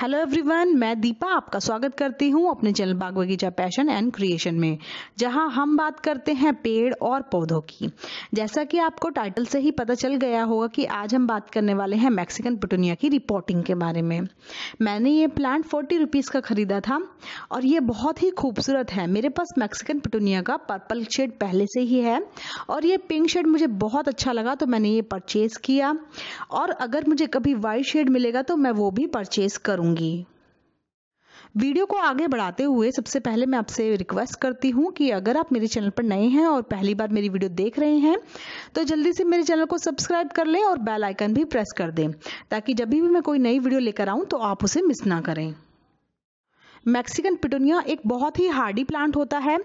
hello everyone मैं दीपा आपका स्वागत करती हूं अपने चैनल बाग बगीचा पैशन एंड क्रिएशन में जहां हम बात करते हैं पेड़ और पौधों की जैसा कि आपको टाइटल से ही पता चल गया होगा कि आज हम बात करने वाले हैं मैक्सिकन पिटूनिया की रिपोर्टिंग के बारे में मैंने ये प्लांट फोर्टी रुपीज़ का ख़रीदा था और ये बहुत ही खूबसूरत है मेरे पास मैक्सिकन पिटूनिया का पर्पल शेड पहले से ही है और ये पिंक शेड मुझे बहुत अच्छा लगा तो मैंने ये परचेज़ किया और अगर मुझे कभी वाइट शेड मिलेगा तो मैं वो भी परचेज़ करूँ बताऊंगी वीडियो को आगे बढ़ाते हुए सबसे पहले मैं आपसे रिक्वेस्ट करती हूँ कि अगर आप मेरे चैनल पर नए हैं और पहली बार मेरी वीडियो देख रहे हैं तो जल्दी से मेरे चैनल को सब्सक्राइब कर लें और बेल आइकन भी प्रेस कर दें ताकि जब भी मैं कोई नई वीडियो लेकर आऊँ तो आप उसे मिस ना करें मैक्सिकन पिटोनिया एक बहुत ही हार्डी प्लांट होता है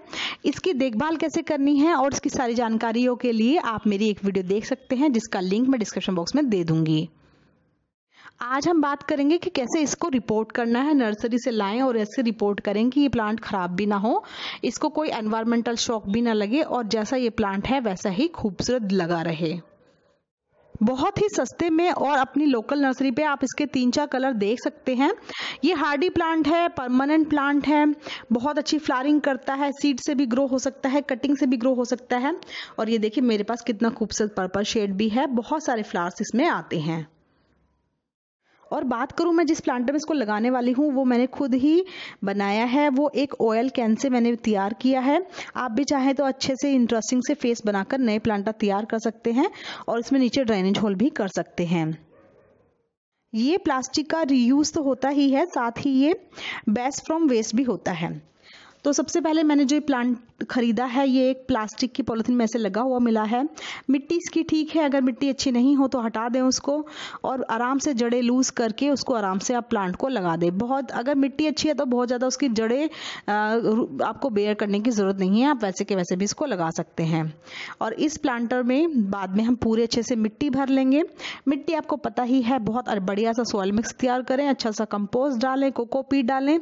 इसकी देखभाल कैसे करनी है और इसकी सारी जानकारियों के लिए आप मेरी एक वीडियो देख सकते हैं जिसका लिंक मैं डिस्क्रिप्शन बॉक्स में दे दूंगी आज हम बात करेंगे कि कैसे इसको रिपोर्ट करना है नर्सरी से लाएं और ऐसे रिपोर्ट करें कि ये प्लांट ख़राब भी ना हो इसको कोई एनवायरमेंटल शॉक भी ना लगे और जैसा ये प्लांट है वैसा ही खूबसूरत लगा रहे बहुत ही सस्ते में और अपनी लोकल नर्सरी पे आप इसके तीन चार कलर देख सकते हैं ये हार्डी प्लांट है परमानेंट प्लांट है बहुत अच्छी फ्लारिंग करता है सीड से भी ग्रो हो सकता है कटिंग से भी ग्रो हो सकता है और ये देखिए मेरे पास कितना खूबसूरत पर्पल शेड भी है बहुत सारे फ्लावर्स इसमें आते हैं और बात करूँ मैं जिस प्लांट में इसको लगाने वाली हूँ वो मैंने खुद ही बनाया है वो एक ऑयल कैन से मैंने तैयार किया है आप भी चाहें तो अच्छे से इंटरेस्टिंग से फेस बनाकर नए प्लांटा तैयार कर सकते हैं और इसमें नीचे ड्रेनेज होल भी कर सकते हैं ये प्लास्टिक का रीयूज तो होता ही है साथ ही ये बेस्ट फ्रॉम वेस्ट भी होता है तो सबसे पहले मैंने जो ये प्लांट ख़रीदा है ये एक प्लास्टिक की पॉलीथीन में से लगा हुआ मिला है मिट्टी इसकी ठीक है अगर मिट्टी अच्छी नहीं हो तो हटा दें उसको और आराम से जड़े लूज़ करके उसको आराम से आप प्लांट को लगा दें बहुत अगर मिट्टी अच्छी है तो बहुत ज़्यादा उसकी जड़े आपको बेयर करने की ज़रूरत नहीं है आप वैसे के वैसे भी इसको लगा सकते हैं और इस प्लांटर में बाद में हम पूरे अच्छे से मिट्टी भर लेंगे मिट्टी आपको पता ही है बहुत बढ़िया सा सोयल मिक्स तैयार करें अच्छा सा कंपोस्ट डालें कोकोपीट डालें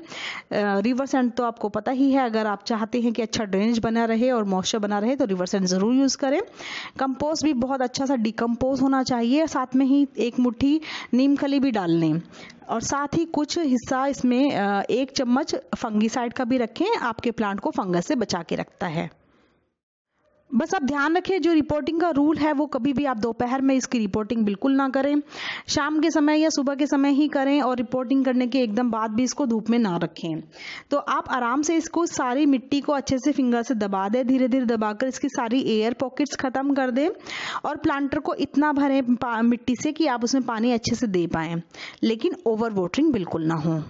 रिवर्स एंड तो आपको पता ही ही है अगर आप चाहते हैं कि अच्छा ड्रेनेज बना रहे और मॉइस्चर बना रहे तो रिवर्सेंट ज़रूर यूज़ करें कंपोस्ट भी बहुत अच्छा सा डिकम्पोज होना चाहिए साथ में ही एक मुट्ठी नीम खली भी डाल लें और साथ ही कुछ हिस्सा इसमें एक चम्मच फंगिसाइड का भी रखें आपके प्लांट को फंगस से बचा के रखता है बस आप ध्यान रखें जो रिपोर्टिंग का रूल है वो कभी भी आप दोपहर में इसकी रिपोर्टिंग बिल्कुल ना करें शाम के समय या सुबह के समय ही करें और रिपोर्टिंग करने के एकदम बाद भी इसको धूप में ना रखें तो आप आराम से इसको सारी मिट्टी को अच्छे से फिंगर से दबा दें धीरे धीरे दबाकर इसकी सारी एयर पॉकेट्स ख़त्म कर दें और प्लांटर को इतना भरें मिट्टी से कि आप उसमें पानी अच्छे से दे पाएँ लेकिन ओवर वोटरिंग बिल्कुल ना हो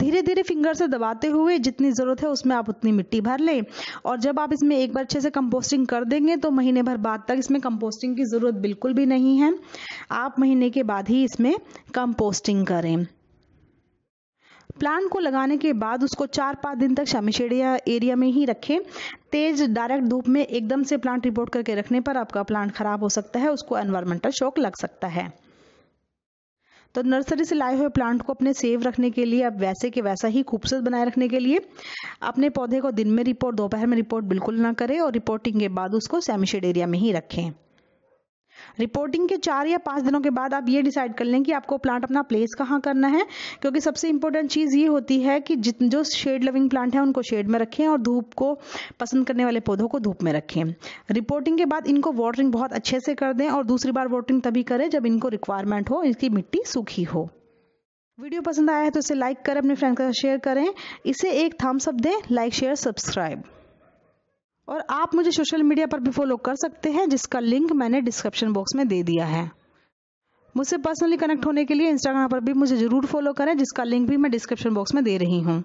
धीरे धीरे फिंगर से दबाते हुए जितनी ज़रूरत है उसमें आप उतनी मिट्टी भर लें और जब आप इसमें एक बार अच्छे से कंपोस्टिंग कर देंगे तो महीने भर बाद तक इसमें कंपोस्टिंग की ज़रूरत बिल्कुल भी नहीं है आप महीने के बाद ही इसमें कंपोस्टिंग करें प्लांट को लगाने के बाद उसको चार पाँच दिन तक शमीशेड़िया एरिया में ही रखें तेज डायरेक्ट धूप में एकदम से प्लांट रिपोर्ट करके रखने पर आपका प्लांट खराब हो सकता है उसको एनवायरमेंटल शॉक लग सकता है तो नर्सरी से लाए हुए प्लांट को अपने सेव रखने के लिए आप वैसे के वैसा ही खूबसूरत बनाए रखने के लिए अपने पौधे को दिन में रिपोर्ट दोपहर में रिपोर्ट बिल्कुल ना करें और रिपोर्टिंग के बाद उसको सेमीशेड एरिया में ही रखें रिपोर्टिंग के चार या पाँच दिनों के बाद आप ये डिसाइड कर लें कि आपको प्लांट अपना प्लेस कहाँ करना है क्योंकि सबसे इंपॉर्टेंट चीज़ ये होती है कि जित जो शेड लविंग प्लांट है उनको शेड में रखें और धूप को पसंद करने वाले पौधों को धूप में रखें रिपोर्टिंग के बाद इनको वाटरिंग बहुत अच्छे से कर दें और दूसरी बार वाटरिंग तभी करें जब इनको रिक्वायरमेंट हो इसकी मिट्टी सूखी हो वीडियो पसंद आया है तो इसे लाइक करें अपने फ्रेंड के साथ शेयर करें इसे एक थम्स अप दें लाइक शेयर सब्सक्राइब और आप मुझे सोशल मीडिया पर भी फॉलो कर सकते हैं जिसका लिंक मैंने डिस्क्रिप्शन बॉक्स में दे दिया है मुझसे पर्सनली कनेक्ट होने के लिए इंस्टाग्राम पर भी मुझे ज़रूर फॉलो करें जिसका लिंक भी मैं डिस्क्रिप्शन बॉक्स में दे रही हूँ